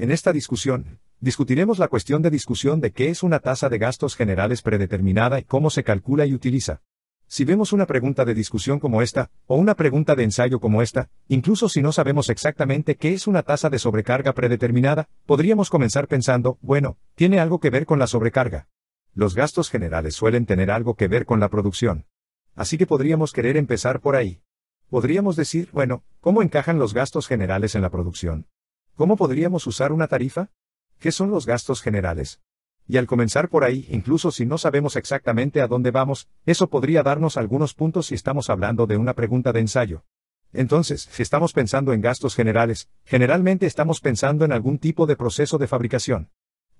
En esta discusión, discutiremos la cuestión de discusión de qué es una tasa de gastos generales predeterminada y cómo se calcula y utiliza. Si vemos una pregunta de discusión como esta, o una pregunta de ensayo como esta, incluso si no sabemos exactamente qué es una tasa de sobrecarga predeterminada, podríamos comenzar pensando, bueno, tiene algo que ver con la sobrecarga. Los gastos generales suelen tener algo que ver con la producción. Así que podríamos querer empezar por ahí. Podríamos decir, bueno, ¿cómo encajan los gastos generales en la producción? ¿Cómo podríamos usar una tarifa? ¿Qué son los gastos generales? Y al comenzar por ahí, incluso si no sabemos exactamente a dónde vamos, eso podría darnos algunos puntos si estamos hablando de una pregunta de ensayo. Entonces, si estamos pensando en gastos generales, generalmente estamos pensando en algún tipo de proceso de fabricación.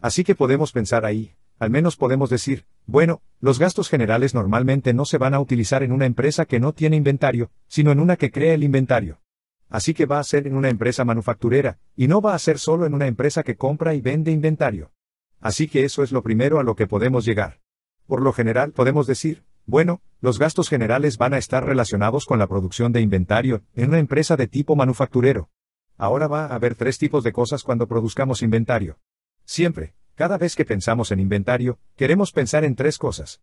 Así que podemos pensar ahí, al menos podemos decir, bueno, los gastos generales normalmente no se van a utilizar en una empresa que no tiene inventario, sino en una que crea el inventario así que va a ser en una empresa manufacturera, y no va a ser solo en una empresa que compra y vende inventario. Así que eso es lo primero a lo que podemos llegar. Por lo general podemos decir, bueno, los gastos generales van a estar relacionados con la producción de inventario en una empresa de tipo manufacturero. Ahora va a haber tres tipos de cosas cuando produzcamos inventario. Siempre, cada vez que pensamos en inventario, queremos pensar en tres cosas.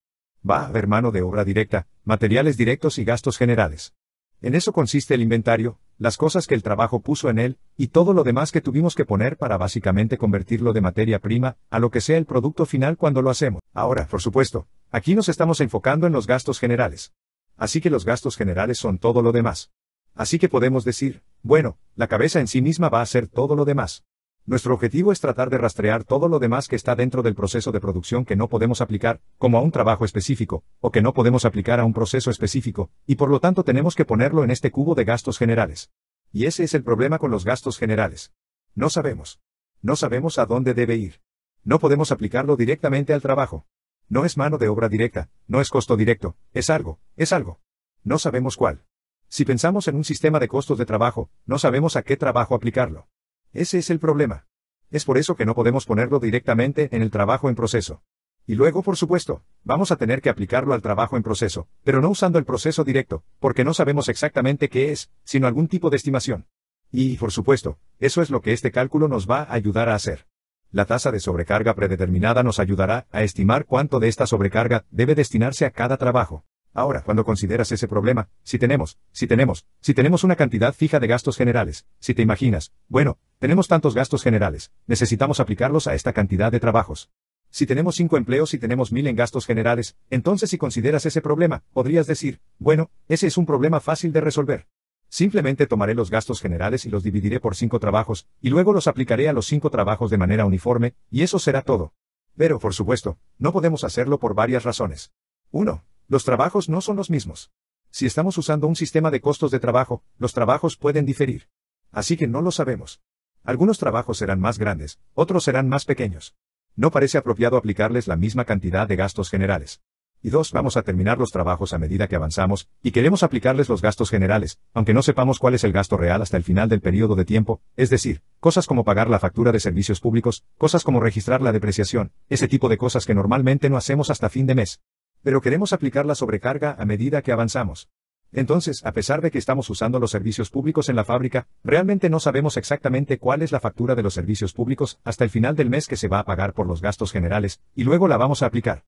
Va a haber mano de obra directa, materiales directos y gastos generales. En eso consiste el inventario, las cosas que el trabajo puso en él, y todo lo demás que tuvimos que poner para básicamente convertirlo de materia prima, a lo que sea el producto final cuando lo hacemos. Ahora, por supuesto, aquí nos estamos enfocando en los gastos generales. Así que los gastos generales son todo lo demás. Así que podemos decir, bueno, la cabeza en sí misma va a ser todo lo demás. Nuestro objetivo es tratar de rastrear todo lo demás que está dentro del proceso de producción que no podemos aplicar, como a un trabajo específico, o que no podemos aplicar a un proceso específico, y por lo tanto tenemos que ponerlo en este cubo de gastos generales. Y ese es el problema con los gastos generales. No sabemos. No sabemos a dónde debe ir. No podemos aplicarlo directamente al trabajo. No es mano de obra directa, no es costo directo, es algo, es algo. No sabemos cuál. Si pensamos en un sistema de costos de trabajo, no sabemos a qué trabajo aplicarlo. Ese es el problema. Es por eso que no podemos ponerlo directamente en el trabajo en proceso. Y luego, por supuesto, vamos a tener que aplicarlo al trabajo en proceso, pero no usando el proceso directo, porque no sabemos exactamente qué es, sino algún tipo de estimación. Y, por supuesto, eso es lo que este cálculo nos va a ayudar a hacer. La tasa de sobrecarga predeterminada nos ayudará a estimar cuánto de esta sobrecarga debe destinarse a cada trabajo. Ahora, cuando consideras ese problema, si tenemos, si tenemos, si tenemos una cantidad fija de gastos generales, si te imaginas, bueno, tenemos tantos gastos generales, necesitamos aplicarlos a esta cantidad de trabajos. Si tenemos cinco empleos y tenemos mil en gastos generales, entonces si consideras ese problema, podrías decir, bueno, ese es un problema fácil de resolver. Simplemente tomaré los gastos generales y los dividiré por cinco trabajos, y luego los aplicaré a los cinco trabajos de manera uniforme, y eso será todo. Pero, por supuesto, no podemos hacerlo por varias razones. 1. Los trabajos no son los mismos. Si estamos usando un sistema de costos de trabajo, los trabajos pueden diferir. Así que no lo sabemos. Algunos trabajos serán más grandes, otros serán más pequeños. No parece apropiado aplicarles la misma cantidad de gastos generales. Y dos, vamos a terminar los trabajos a medida que avanzamos, y queremos aplicarles los gastos generales, aunque no sepamos cuál es el gasto real hasta el final del periodo de tiempo, es decir, cosas como pagar la factura de servicios públicos, cosas como registrar la depreciación, ese tipo de cosas que normalmente no hacemos hasta fin de mes. Pero queremos aplicar la sobrecarga a medida que avanzamos. Entonces, a pesar de que estamos usando los servicios públicos en la fábrica, realmente no sabemos exactamente cuál es la factura de los servicios públicos hasta el final del mes que se va a pagar por los gastos generales, y luego la vamos a aplicar.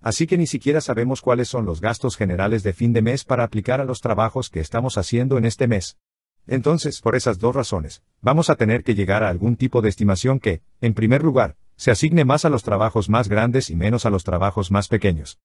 Así que ni siquiera sabemos cuáles son los gastos generales de fin de mes para aplicar a los trabajos que estamos haciendo en este mes. Entonces, por esas dos razones, vamos a tener que llegar a algún tipo de estimación que, en primer lugar, se asigne más a los trabajos más grandes y menos a los trabajos más pequeños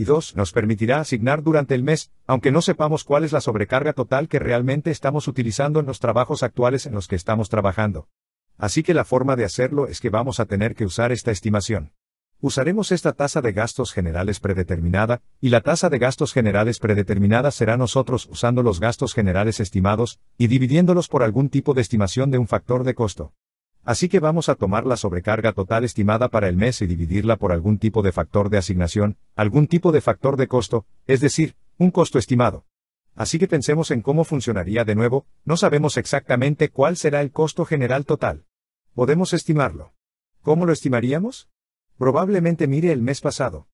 y 2. Nos permitirá asignar durante el mes, aunque no sepamos cuál es la sobrecarga total que realmente estamos utilizando en los trabajos actuales en los que estamos trabajando. Así que la forma de hacerlo es que vamos a tener que usar esta estimación. Usaremos esta tasa de gastos generales predeterminada, y la tasa de gastos generales predeterminada será nosotros usando los gastos generales estimados, y dividiéndolos por algún tipo de estimación de un factor de costo. Así que vamos a tomar la sobrecarga total estimada para el mes y dividirla por algún tipo de factor de asignación, algún tipo de factor de costo, es decir, un costo estimado. Así que pensemos en cómo funcionaría de nuevo, no sabemos exactamente cuál será el costo general total. Podemos estimarlo. ¿Cómo lo estimaríamos? Probablemente mire el mes pasado.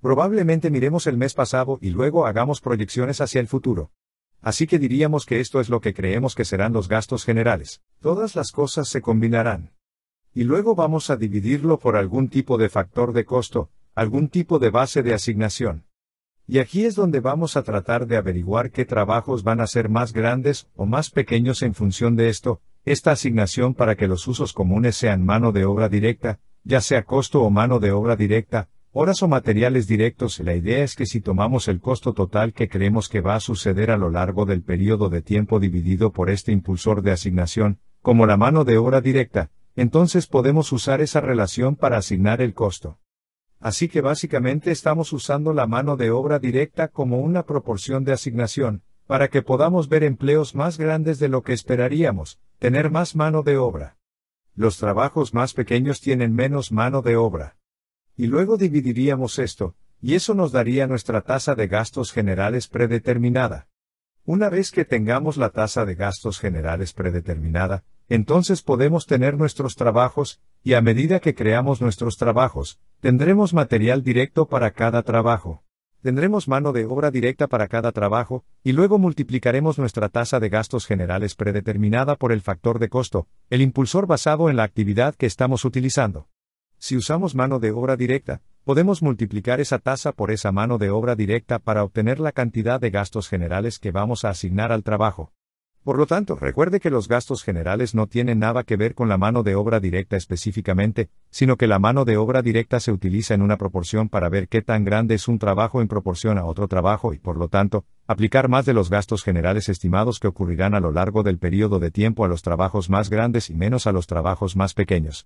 Probablemente miremos el mes pasado y luego hagamos proyecciones hacia el futuro. Así que diríamos que esto es lo que creemos que serán los gastos generales. Todas las cosas se combinarán. Y luego vamos a dividirlo por algún tipo de factor de costo, algún tipo de base de asignación. Y aquí es donde vamos a tratar de averiguar qué trabajos van a ser más grandes o más pequeños en función de esto, esta asignación para que los usos comunes sean mano de obra directa, ya sea costo o mano de obra directa, horas o materiales directos. La idea es que si tomamos el costo total que creemos que va a suceder a lo largo del periodo de tiempo dividido por este impulsor de asignación, como la mano de obra directa, entonces podemos usar esa relación para asignar el costo. Así que básicamente estamos usando la mano de obra directa como una proporción de asignación, para que podamos ver empleos más grandes de lo que esperaríamos, tener más mano de obra. Los trabajos más pequeños tienen menos mano de obra. Y luego dividiríamos esto, y eso nos daría nuestra tasa de gastos generales predeterminada. Una vez que tengamos la tasa de gastos generales predeterminada, entonces podemos tener nuestros trabajos, y a medida que creamos nuestros trabajos, tendremos material directo para cada trabajo. Tendremos mano de obra directa para cada trabajo, y luego multiplicaremos nuestra tasa de gastos generales predeterminada por el factor de costo, el impulsor basado en la actividad que estamos utilizando si usamos mano de obra directa, podemos multiplicar esa tasa por esa mano de obra directa para obtener la cantidad de gastos generales que vamos a asignar al trabajo. Por lo tanto, recuerde que los gastos generales no tienen nada que ver con la mano de obra directa específicamente, sino que la mano de obra directa se utiliza en una proporción para ver qué tan grande es un trabajo en proporción a otro trabajo y, por lo tanto, aplicar más de los gastos generales estimados que ocurrirán a lo largo del periodo de tiempo a los trabajos más grandes y menos a los trabajos más pequeños.